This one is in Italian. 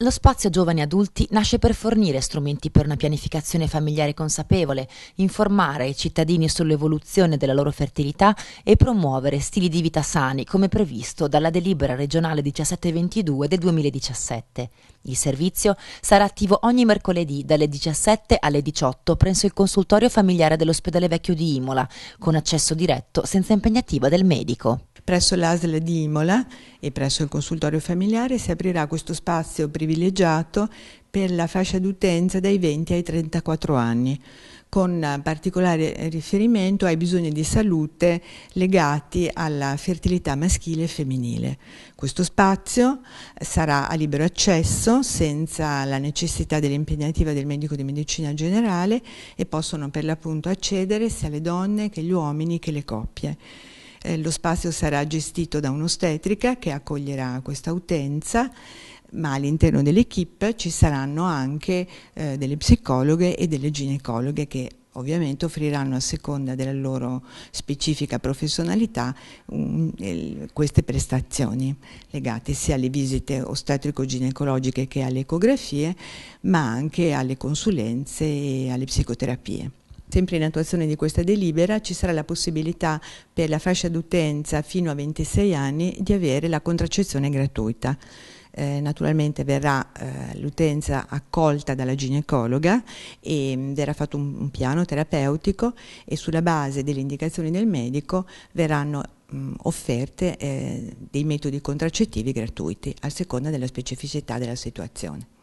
Lo spazio Giovani Adulti nasce per fornire strumenti per una pianificazione familiare consapevole, informare i cittadini sull'evoluzione della loro fertilità e promuovere stili di vita sani come previsto dalla delibera regionale 1722 del 2017. Il servizio sarà attivo ogni mercoledì dalle 17 alle 18 presso il consultorio familiare dell'ospedale vecchio di Imola, con accesso diretto senza impegnativa del medico. Presso l'ASL di Imola e presso il consultorio familiare si aprirà questo spazio privato privilegiato per la fascia d'utenza dai 20 ai 34 anni, con particolare riferimento ai bisogni di salute legati alla fertilità maschile e femminile. Questo spazio sarà a libero accesso senza la necessità dell'impegnativa del medico di medicina generale e possono per l'appunto accedere sia le donne che gli uomini che le coppie. Eh, lo spazio sarà gestito da un'ostetrica che accoglierà questa utenza ma all'interno dell'equipe ci saranno anche eh, delle psicologhe e delle ginecologhe che ovviamente offriranno a seconda della loro specifica professionalità um, el, queste prestazioni legate sia alle visite ostetrico-ginecologiche che alle ecografie, ma anche alle consulenze e alle psicoterapie. Sempre in attuazione di questa delibera ci sarà la possibilità per la fascia d'utenza fino a 26 anni di avere la contraccezione gratuita eh, naturalmente verrà eh, l'utenza accolta dalla ginecologa e mm, verrà fatto un, un, piano terapeutico e sulla base delle indicazioni del medico verranno mh, mm, offerte eh, dei metodi contraccettivi gratuiti a seconda della specificità della situazione.